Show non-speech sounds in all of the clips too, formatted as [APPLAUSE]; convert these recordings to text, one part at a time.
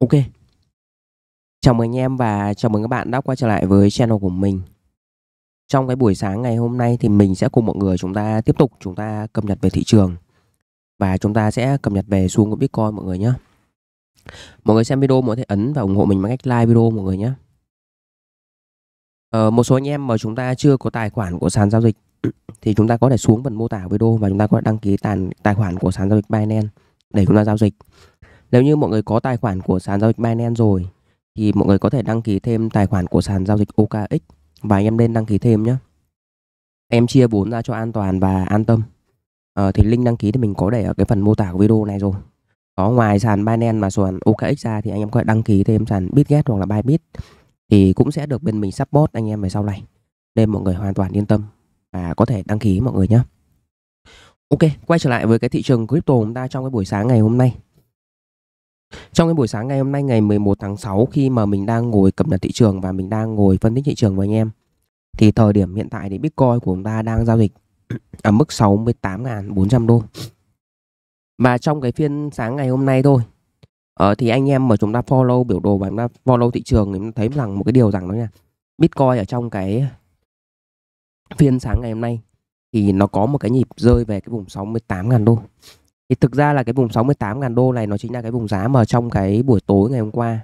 Ok. Chào mừng anh em và chào mừng các bạn đã quay trở lại với channel của mình. Trong cái buổi sáng ngày hôm nay thì mình sẽ cùng mọi người chúng ta tiếp tục chúng ta cập nhật về thị trường và chúng ta sẽ cập nhật về xuống hướng của Bitcoin mọi người nhé. Mọi người xem video mọi thể ấn và ủng hộ mình bằng cách like video mọi người nhé. Ờ, một số anh em mà chúng ta chưa có tài khoản của sàn giao dịch [CLEARS THROAT] thì chúng ta có thể xuống phần mô tả video và chúng ta có thể đăng ký tài tài khoản của sàn giao dịch Binance để chúng ta giao dịch nếu như mọi người có tài khoản của sàn giao dịch Binance rồi thì mọi người có thể đăng ký thêm tài khoản của sàn giao dịch OKX và anh em nên đăng ký thêm nhé. Em chia vốn ra cho an toàn và an tâm. À, thì link đăng ký thì mình có để ở cái phần mô tả của video này rồi. Có ngoài sàn Binance mà sàn OKX ra thì anh em có thể đăng ký thêm sàn Bitget hoặc là Bybit thì cũng sẽ được bên mình support anh em về sau này. Nên mọi người hoàn toàn yên tâm và có thể đăng ký mọi người nhé. Ok, quay trở lại với cái thị trường crypto của chúng ta trong cái buổi sáng ngày hôm nay. Trong cái buổi sáng ngày hôm nay ngày 11 tháng 6 khi mà mình đang ngồi cập nhật thị trường và mình đang ngồi phân tích thị trường với anh em thì thời điểm hiện tại thì Bitcoin của chúng ta đang giao dịch [CLEARS THROAT] ở mức 68.400 đô. Và trong cái phiên sáng ngày hôm nay thôi ờ, thì anh em mà chúng ta follow biểu đồ và chúng ta follow thị trường thì chúng ta thấy rằng một cái điều rằng đó nha. Bitcoin ở trong cái phiên sáng ngày hôm nay thì nó có một cái nhịp rơi về cái vùng 68.000 đô thì thực ra là cái vùng 68 ngàn đô này nó chính là cái vùng giá mà trong cái buổi tối ngày hôm qua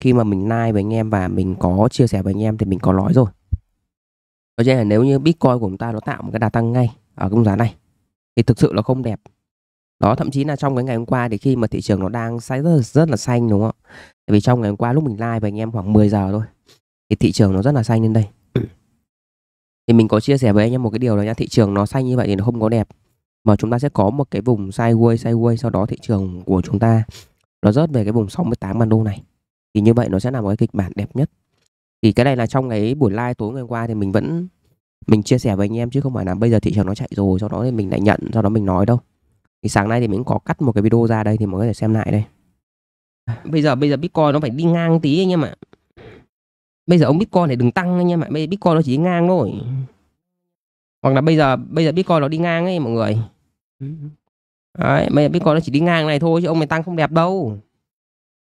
khi mà mình live với anh em và mình có chia sẻ với anh em thì mình có nói rồi. Cho nên là nếu như Bitcoin của chúng ta nó tạo một cái đà tăng ngay ở cái vùng giá này thì thực sự là không đẹp. Đó thậm chí là trong cái ngày hôm qua thì khi mà thị trường nó đang xanh rất, rất là xanh đúng không ạ? Tại vì trong ngày hôm qua lúc mình live với anh em khoảng 10 giờ thôi thì thị trường nó rất là xanh lên đây. Thì mình có chia sẻ với anh em một cái điều là nhá, thị trường nó xanh như vậy thì nó không có đẹp mà chúng ta sẽ có một cái vùng sideways sideways sau đó thị trường của chúng ta nó rớt về cái vùng 68 bản đô này thì như vậy nó sẽ là một cái kịch bản đẹp nhất thì cái này là trong cái buổi live tối ngày hôm qua thì mình vẫn mình chia sẻ với anh em chứ không phải là bây giờ thị trường nó chạy rồi sau đó thì mình lại nhận sau đó mình nói đâu thì sáng nay thì mình có cắt một cái video ra đây thì mọi người có thể xem lại đây bây giờ bây giờ bitcoin nó phải đi ngang tí anh em ạ bây giờ ông bitcoin này đừng tăng anh em ạ bây giờ bitcoin nó chỉ ngang thôi hoặc là bây giờ bây giờ bitcoin nó đi ngang ấy mọi người đấy bây giờ bitcoin nó chỉ đi ngang này thôi chứ ông này tăng không đẹp đâu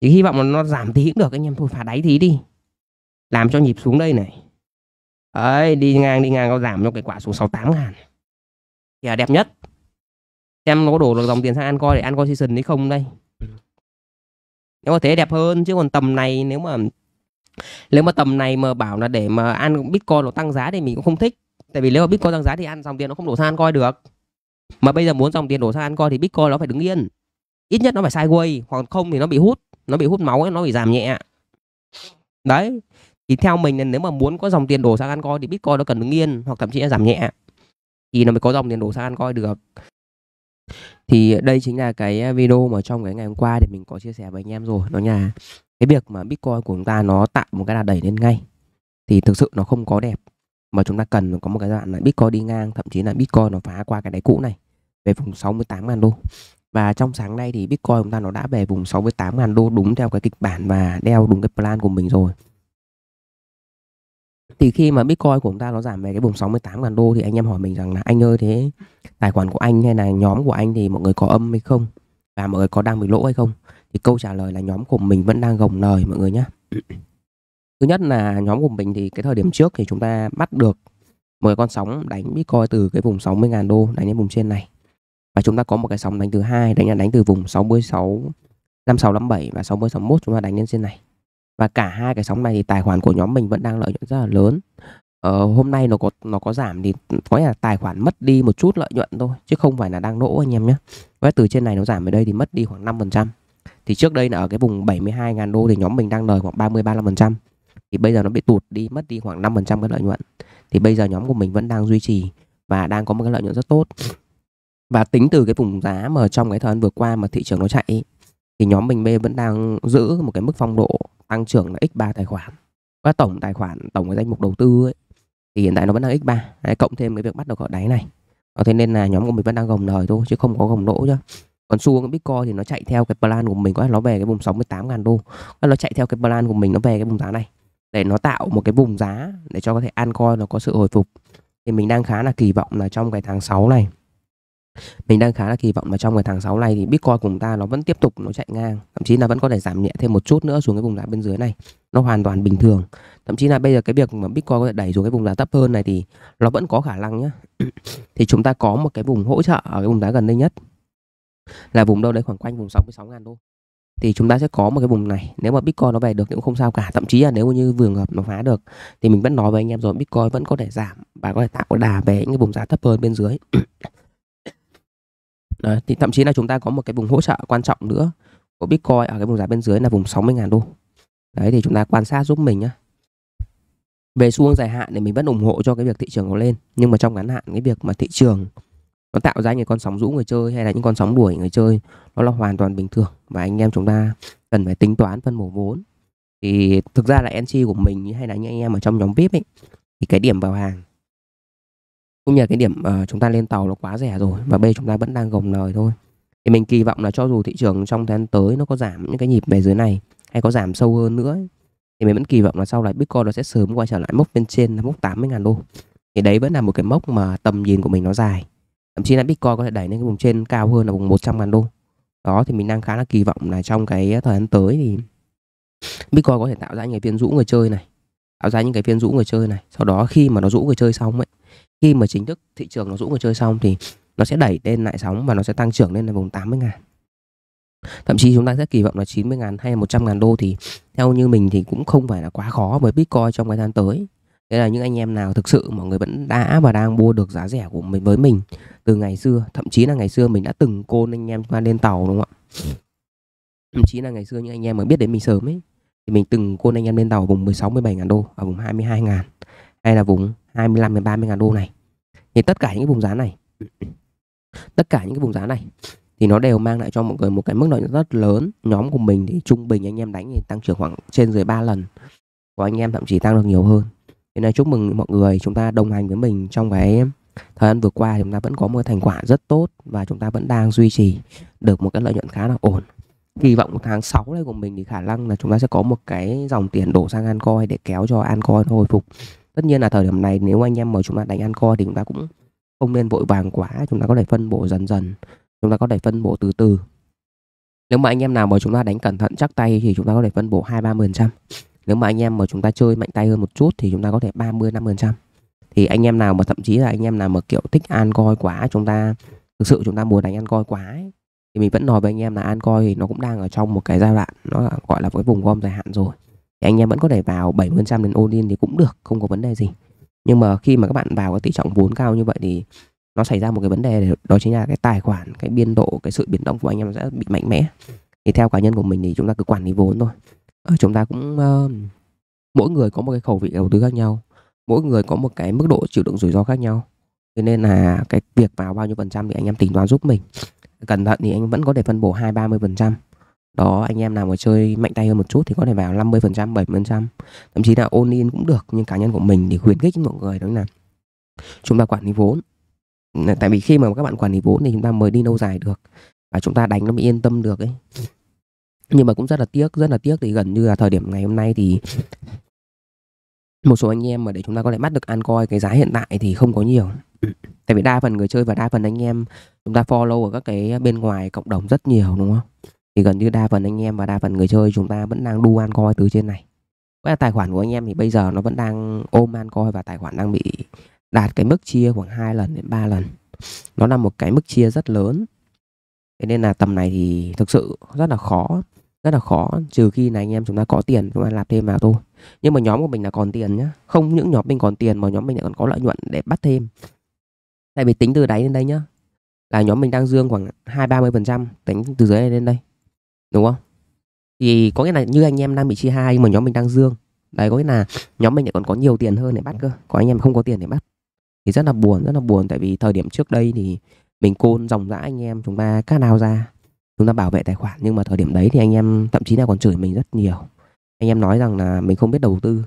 chỉ hy vọng là nó giảm tí cũng được anh em thôi phá đáy tí đi làm cho nhịp xuống đây này đấy đi ngang đi ngang nó giảm cho cái quả xuống 68 ngàn thì là đẹp nhất xem nó có đổ được dòng tiền sang ăn để ăn coi season hay không đây nếu mà thế đẹp hơn chứ còn tầm này nếu mà nếu mà tầm này mà bảo là để mà ăn bitcoin nó tăng giá thì mình cũng không thích tại vì nếu mà bitcoin tăng giá thì ăn dòng tiền nó không đổ sang ăn coi được mà bây giờ muốn dòng tiền đổ sang ăn coi thì bitcoin nó phải đứng yên ít nhất nó phải sideways hoặc không thì nó bị hút nó bị hút máu nó bị giảm nhẹ đấy thì theo mình là nếu mà muốn có dòng tiền đổ sang ăn coi thì bitcoin nó cần đứng yên hoặc thậm chí là giảm nhẹ thì nó mới có dòng tiền đổ sang ăn coi được thì đây chính là cái video mà trong cái ngày hôm qua để mình có chia sẻ với anh em rồi đó là cái việc mà bitcoin của chúng ta nó tạo một cái đà đẩy lên ngay thì thực sự nó không có đẹp mà chúng ta cần có một cái đoạn là Bitcoin đi ngang thậm chí là Bitcoin nó phá qua cái đáy cũ này về vùng 68.000 đô và trong sáng nay thì Bitcoin chúng ta nó đã về vùng 68.000 đô đúng theo cái kịch bản và đeo đúng cái plan của mình rồi thì khi mà Bitcoin của chúng ta nó giảm về cái vùng 68.000 đô thì anh em hỏi mình rằng là anh ơi thế tài khoản của anh hay là nhóm của anh thì mọi người có âm hay không và mọi người có đang bị lỗ hay không thì câu trả lời là nhóm của mình vẫn đang gồng lời mọi người nhé thứ nhất là nhóm của mình thì cái thời điểm trước thì chúng ta bắt được một cái con sóng đánh Bitcoin từ cái vùng 60.000 đô đánh đến vùng trên này và chúng ta có một cái sóng đánh thứ hai đánh là đánh từ vùng 66 56 57 và 60 61 chúng ta đánh lên trên này và cả hai cái sóng này thì tài khoản của nhóm mình vẫn đang lợi nhuận rất là lớn ờ, hôm nay nó có nó có giảm thì có là tài khoản mất đi một chút lợi nhuận thôi chứ không phải là đang lỗ anh em nhé và từ trên này nó giảm về đây thì mất đi khoảng 5% thì trước đây là ở cái vùng 72.000 đô thì nhóm mình đang lời khoảng 30 35% thì bây giờ nó bị tụt đi mất đi khoảng 5% cái lợi nhuận thì bây giờ nhóm của mình vẫn đang duy trì và đang có một cái lợi nhuận rất tốt và tính từ cái vùng giá mà trong cái thời gian vừa qua mà thị trường nó chạy thì nhóm mình B vẫn đang giữ một cái mức phong độ tăng trưởng là x3 tài khoản và tổng tài khoản tổng cái danh mục đầu tư ấy, thì hiện tại nó vẫn đang x3 Đấy, cộng thêm cái việc bắt đầu gọi đáy này ờ, thế nên là nhóm của mình vẫn đang gồng lời thôi chứ không có gồng lỗ chứ còn xu hướng Bitcoin thì nó chạy theo cái plan của mình có nó về cái vùng 68.000 đô nó chạy theo cái plan của mình nó về cái vùng giá này để nó tạo một cái vùng giá để cho có thể an altcoin nó có sự hồi phục thì mình đang khá là kỳ vọng là trong cái tháng 6 này mình đang khá là kỳ vọng là trong cái tháng 6 này thì Bitcoin của chúng ta nó vẫn tiếp tục nó chạy ngang thậm chí là vẫn có thể giảm nhẹ thêm một chút nữa xuống cái vùng giá bên dưới này nó hoàn toàn bình thường thậm chí là bây giờ cái việc mà Bitcoin có thể đẩy xuống cái vùng giá thấp hơn này thì nó vẫn có khả năng nhé [COUGHS] thì chúng ta có một cái vùng hỗ trợ ở cái vùng giá gần đây nhất là vùng đâu đấy khoảng quanh vùng 66.000 đô thì chúng ta sẽ có một cái vùng này nếu mà bitcoin nó về được thì cũng không sao cả thậm chí là nếu như vừa ngập nó phá được thì mình vẫn nói với anh em rồi bitcoin vẫn có thể giảm và có thể tạo đà về những cái vùng giá thấp hơn bên dưới [COUGHS] Đấy, thì thậm chí là chúng ta có một cái vùng hỗ trợ quan trọng nữa của bitcoin ở cái vùng giá bên dưới là vùng 60.000 đô đấy thì chúng ta quan sát giúp mình nhé về xu hướng dài hạn thì mình vẫn ủng hộ cho cái việc thị trường nó lên nhưng mà trong ngắn hạn cái việc mà thị trường nó tạo ra những con sóng rũ người chơi hay là những con sóng đuổi người chơi nó là hoàn toàn bình thường và anh em chúng ta cần phải tính toán phân bổ vốn thì thực ra là NC của mình hay là những anh em ở trong nhóm VIP ấy thì cái điểm vào hàng cũng như cái điểm uh, chúng ta lên tàu nó quá rẻ rồi và bây chúng ta vẫn đang gồng lời thôi thì mình kỳ vọng là cho dù thị trường trong tháng tới nó có giảm những cái nhịp về dưới này hay có giảm sâu hơn nữa ấy, thì mình vẫn kỳ vọng là sau này Bitcoin nó sẽ sớm quay trở lại mốc bên trên là mốc 80.000 đô thì đấy vẫn là một cái mốc mà tầm nhìn của mình nó dài thậm chí là Bitcoin có thể đẩy lên cái vùng trên cao hơn là vùng 100 ngàn đô đó thì mình đang khá là kỳ vọng là trong cái ờ, thời gian tới thì Bitcoin có thể tạo ra những cái phiên rũ người chơi này tạo ra những cái phiên rũ người chơi này sau đó khi mà nó rũ người chơi xong ấy khi mà chính thức thị trường nó rũ người chơi xong thì nó sẽ đẩy lên lại sóng và nó sẽ tăng trưởng lên là vùng 80 ngàn thậm chí chúng ta sẽ kỳ vọng là 90 ngàn hay 100 ngàn đô thì theo như mình thì cũng không phải là quá khó với Bitcoin trong cái gian tới Thế là những anh em nào thực sự mọi người vẫn đã và đang mua được giá rẻ của mình với mình từ ngày xưa, thậm chí là ngày xưa mình đã từng côn anh em qua lên tàu đúng không ạ? Ừ. Thậm chí là ngày xưa những anh em mới biết đến mình sớm ấy thì mình từng côn anh em lên tàu vùng 16 17 ngàn đô ở vùng 22 ngàn hay là vùng 25 đến 30 ngàn đô này. Thì tất cả những cái vùng giá này tất cả những cái vùng giá này thì nó đều mang lại cho mọi người một cái mức lợi rất lớn. Nhóm của mình thì trung bình anh em đánh thì tăng trưởng khoảng trên dưới 3 lần. Có anh em thậm chí tăng được nhiều hơn Thế nên chúc mừng mọi người chúng ta đồng hành với mình trong cái thời gian vừa qua chúng ta vẫn có một thành quả rất tốt và chúng ta vẫn đang duy trì được một cái lợi nhuận khá là ổn. Kỳ vọng tháng 6 này của mình thì khả năng là chúng ta sẽ có một cái dòng tiền đổ sang Ancoin để kéo cho Ancoin hồi phục. Tất nhiên là thời điểm này nếu anh em mà chúng ta đánh Ancoin thì chúng ta cũng không nên vội vàng quá, chúng ta có thể phân bổ dần dần, chúng ta có thể phân bổ từ từ. Nếu mà anh em nào mà chúng ta đánh cẩn thận chắc tay thì chúng ta có thể phân bổ 2 30% nếu mà anh em mà chúng ta chơi mạnh tay hơn một chút thì chúng ta có thể 30 50% thì anh em nào mà thậm chí là anh em nào mà kiểu thích an coi quá chúng ta thực sự chúng ta muốn đánh an coi quá ấy, thì mình vẫn nói với anh em là an coi thì nó cũng đang ở trong một cái giai đoạn nó gọi là cái vùng gom dài hạn rồi thì anh em vẫn có thể vào 70% đến Odin thì cũng được không có vấn đề gì nhưng mà khi mà các bạn vào cái tỷ trọng vốn cao như vậy thì nó xảy ra một cái vấn đề đó chính là cái tài khoản cái biên độ cái sự biến động của anh em sẽ bị mạnh mẽ thì theo cá nhân của mình thì chúng ta cứ quản lý vốn thôi Ờ, chúng ta cũng uh, mỗi người có một cái khẩu vị đầu tư khác nhau mỗi người có một cái mức độ chịu đựng rủi ro khác nhau thế nên là cái việc vào bao nhiêu phần trăm thì anh em tính toán giúp mình cẩn thận thì anh vẫn có thể phân bổ hai ba mươi phần trăm đó anh em nào mà chơi mạnh tay hơn một chút thì có thể vào 50 phần trăm 70 phần trăm thậm chí là all in cũng được nhưng cá nhân của mình thì khuyến khích mọi người đó là chúng ta quản lý vốn tại vì khi mà các bạn quản lý vốn thì chúng ta mới đi lâu dài được và chúng ta đánh nó mới yên tâm được ấy nhưng mà cũng rất là tiếc rất là tiếc thì gần như là thời điểm ngày hôm nay thì một số anh em mà để chúng ta có thể bắt được ăn coi cái giá hiện tại thì không có nhiều tại vì đa phần người chơi và đa phần anh em chúng ta follow ở các cái bên ngoài cộng đồng rất nhiều đúng không thì gần như đa phần anh em và đa phần người chơi chúng ta vẫn đang đu ăn coi từ trên này cái tài khoản của anh em thì bây giờ nó vẫn đang ôm ăn coi và tài khoản đang bị đạt cái mức chia khoảng 2 lần đến 3 lần nó là một cái mức chia rất lớn thế nên là tầm này thì thực sự rất là khó rất là khó trừ khi là anh em chúng ta có tiền chúng ta làm thêm vào thôi nhưng mà nhóm của mình là còn tiền nhá không những nhóm mình còn tiền mà nhóm mình lại còn có lợi nhuận để bắt thêm tại vì tính từ đáy lên đây nhá là nhóm mình đang dương khoảng hai ba mươi phần trăm tính từ dưới này lên đây đúng không thì có nghĩa là như anh em đang bị chia hai nhưng mà nhóm mình đang dương đấy có nghĩa là nhóm mình lại còn có nhiều tiền hơn để bắt cơ còn anh em không có tiền để bắt thì rất là buồn rất là buồn tại vì thời điểm trước đây thì mình côn dòng dã anh em chúng ta cát nào ra chúng ta bảo vệ tài khoản nhưng mà thời điểm đấy thì anh em thậm chí là còn chửi mình rất nhiều anh em nói rằng là mình không biết đầu tư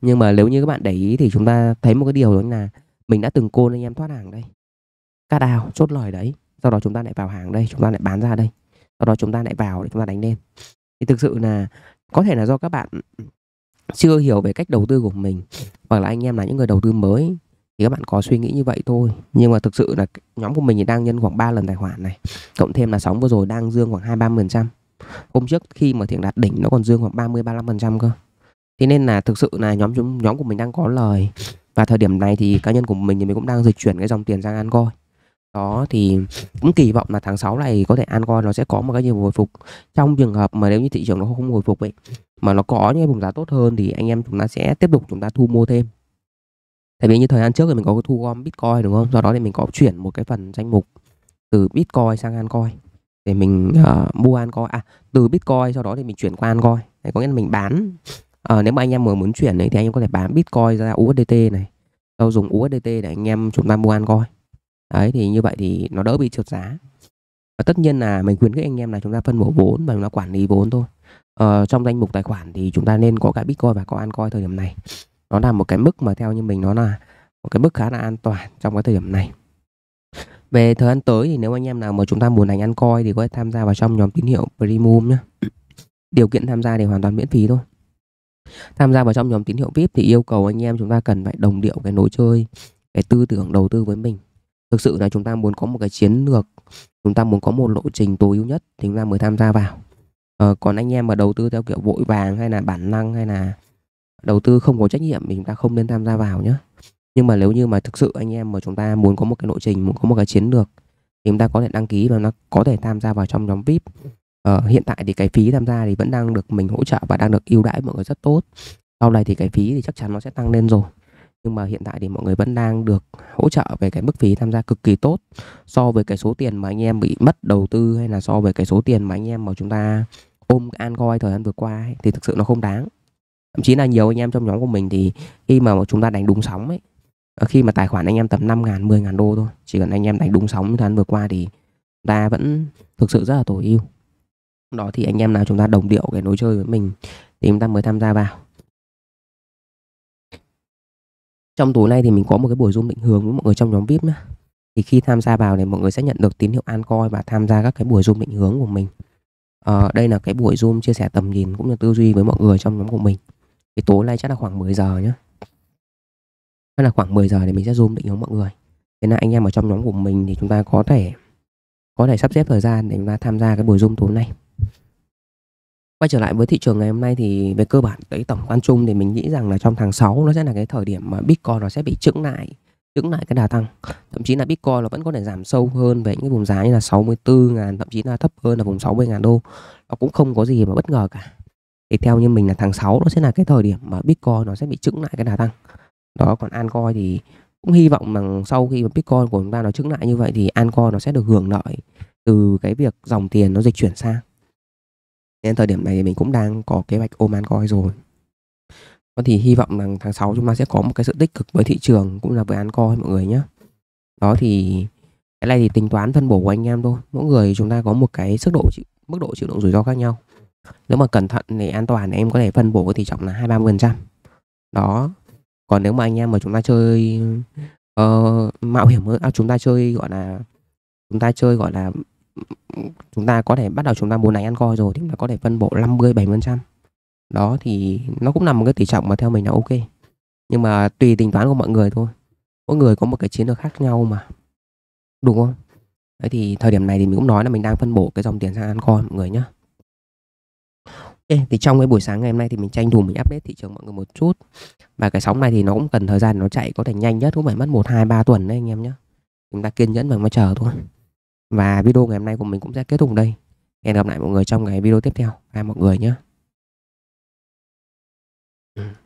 nhưng mà nếu như các bạn để ý thì chúng ta thấy một cái điều đó là mình đã từng côn anh em thoát hàng đây cắt ao chốt lời đấy sau đó chúng ta lại vào hàng đây chúng ta lại bán ra đây sau đó chúng ta lại vào để chúng ta đánh lên thì thực sự là có thể là do các bạn chưa hiểu về cách đầu tư của mình hoặc là anh em là những người đầu tư mới thì các bạn có suy nghĩ như vậy thôi nhưng mà thực sự là nhóm của mình thì đang nhân khoảng 3 lần tài khoản này cộng thêm là sóng vừa rồi đang dương khoảng hai ba phần trăm hôm trước khi mà thiện đạt đỉnh nó còn dương khoảng 30 35 phần trăm cơ thế nên là thực sự là nhóm chúng nhóm của mình đang có lời và thời điểm này thì cá nhân của mình thì mình cũng đang dịch chuyển cái dòng tiền sang Ancoin đó thì cũng kỳ vọng là tháng 6 này có thể Ancoin nó sẽ có một cái nhiều hồi phục trong trường hợp mà nếu như thị trường nó không hồi phục ấy mà nó có những cái vùng giá tốt hơn thì anh em chúng ta sẽ tiếp tục chúng ta thu mua thêm tại vì như thời gian trước thì mình có thu gom bitcoin đúng không do đó thì mình có chuyển một cái phần danh mục từ bitcoin sang ancoin để mình uh, mua ancoin à từ bitcoin sau đó thì mình chuyển qua ancoin này có nghĩa là mình bán uh, nếu mà anh em mà muốn chuyển đấy thì anh em có thể bán bitcoin ra usdt này sau dùng usdt để anh em chúng ta mua ancoin đấy thì như vậy thì nó đỡ bị trượt giá và tất nhiên là mình khuyến khích anh em là chúng ta phân bổ vốn và chúng ta quản lý vốn thôi ờ, trong danh mục tài khoản thì chúng ta nên có cả bitcoin và có ancoin thời điểm này nó là một cái mức mà theo như mình nó là một cái mức khá là an toàn trong cái thời điểm này về thời gian tới thì nếu anh em nào mà chúng ta muốn đánh ăn coi thì có thể tham gia vào trong nhóm tín hiệu premium nhé điều kiện tham gia thì hoàn toàn miễn phí thôi tham gia vào trong nhóm tín hiệu vip thì yêu cầu anh em chúng ta cần phải đồng điệu cái lối chơi cái tư tưởng đầu tư với mình thực sự là chúng ta muốn có một cái chiến lược chúng ta muốn có một lộ trình tối ưu nhất thì chúng ta mới tham gia vào ờ, còn anh em mà đầu tư theo kiểu vội vàng hay là bản năng hay là đầu tư không có trách nhiệm thì chúng ta không nên tham gia vào nhé nhưng mà nếu như mà thực sự anh em mà chúng ta muốn có một cái lộ trình muốn có một cái chiến lược thì chúng ta có thể đăng ký và nó có thể tham gia vào trong nhóm vip ờ, hiện tại thì cái phí tham gia thì vẫn đang được mình hỗ trợ và đang được ưu đãi mọi người rất tốt sau này thì cái phí thì chắc chắn nó sẽ tăng lên rồi nhưng mà hiện tại thì mọi người vẫn đang được hỗ trợ về cái mức phí tham gia cực kỳ tốt so với cái số tiền mà anh em bị mất đầu tư hay là so với cái số tiền mà anh em mà chúng ta ôm an coi thời gian vừa qua ấy, thì thực sự nó không đáng thậm chí là nhiều anh em trong nhóm của mình thì khi mà chúng ta đánh đúng sóng ấy ờ, khi mà tài khoản anh em tầm 5 ngàn 10 ngàn đô thôi chỉ cần anh em đánh đúng sóng như tháng vừa qua thì ta vẫn thực sự rất là tối ưu đó thì anh em nào chúng ta đồng điệu cái lối chơi với mình thì chúng ta mới tham gia vào trong tối nay thì mình có một cái buổi zoom định hướng với mọi người trong nhóm vip nữa thì khi tham gia vào thì mọi người sẽ nhận được tín hiệu an coi và tham gia các cái buổi zoom định hướng của mình à, đây là cái buổi zoom chia sẻ tầm nhìn cũng như tư duy với mọi người trong nhóm của mình thì tối nay chắc là khoảng 10 giờ nhá, hay là khoảng 10 giờ thì mình sẽ zoom định hướng mọi người thế là anh em ở trong nhóm của mình thì chúng ta có thể có thể sắp xếp thời gian để chúng ta tham gia cái buổi zoom tối nay quay trở lại với thị trường ngày hôm nay thì về cơ bản đấy tổng quan chung thì mình nghĩ rằng là trong tháng 6 nó sẽ là cái thời điểm mà Bitcoin nó sẽ bị chững lại chững lại cái đà tăng thậm chí là Bitcoin nó vẫn có thể giảm sâu hơn về những cái vùng giá như là 64 ngàn thậm chí là thấp hơn là vùng 60 ngàn đô nó cũng không có gì mà bất ngờ cả thì theo như mình là tháng 6 nó sẽ là cái thời điểm mà Bitcoin nó sẽ bị chững lại cái đà tăng đó còn Ancoin thì cũng hy vọng rằng sau khi mà Bitcoin của chúng ta nó chững lại như vậy thì Ancoin nó sẽ được hưởng lợi từ cái việc dòng tiền nó dịch chuyển sang nên thời điểm này thì mình cũng đang có kế hoạch ôm Ancoin rồi có thì hy vọng rằng tháng 6 chúng ta sẽ có một cái sự tích cực với thị trường cũng là với Ancoin mọi người nhé đó thì cái này thì tính toán phân bổ của anh em thôi mỗi người chúng ta có một cái sức độ mức độ chịu đựng rủi ro khác nhau nếu mà cẩn thận để an toàn thì em có thể phân bổ cái tỷ trọng là hai ba phần trăm đó còn nếu mà anh em mà chúng ta chơi uh, mạo hiểm hơn à, chúng ta chơi gọi là chúng ta chơi gọi là chúng ta có thể bắt đầu chúng ta muốn đánh ăn coi rồi thì nó có thể phân bổ 50 70 trăm đó thì nó cũng nằm một cái tỷ trọng mà theo mình là ok nhưng mà tùy tính toán của mọi người thôi mỗi người có một cái chiến lược khác nhau mà đúng không đấy thì thời điểm này thì mình cũng nói là mình đang phân bổ cái dòng tiền sang ăn coi mọi người nhá Ok, thì trong cái buổi sáng ngày hôm nay thì mình tranh thủ mình update thị trường mọi người một chút. Và cái sóng này thì nó cũng cần thời gian nó chạy có thể nhanh nhất cũng phải mất một hai ba tuần đấy anh em nhé. Chúng ta kiên nhẫn và mà chờ thôi. Và video ngày hôm nay của mình cũng sẽ kết thúc đây. Hẹn gặp lại mọi người trong cái video tiếp theo. Bye mọi người nhé. Ừ.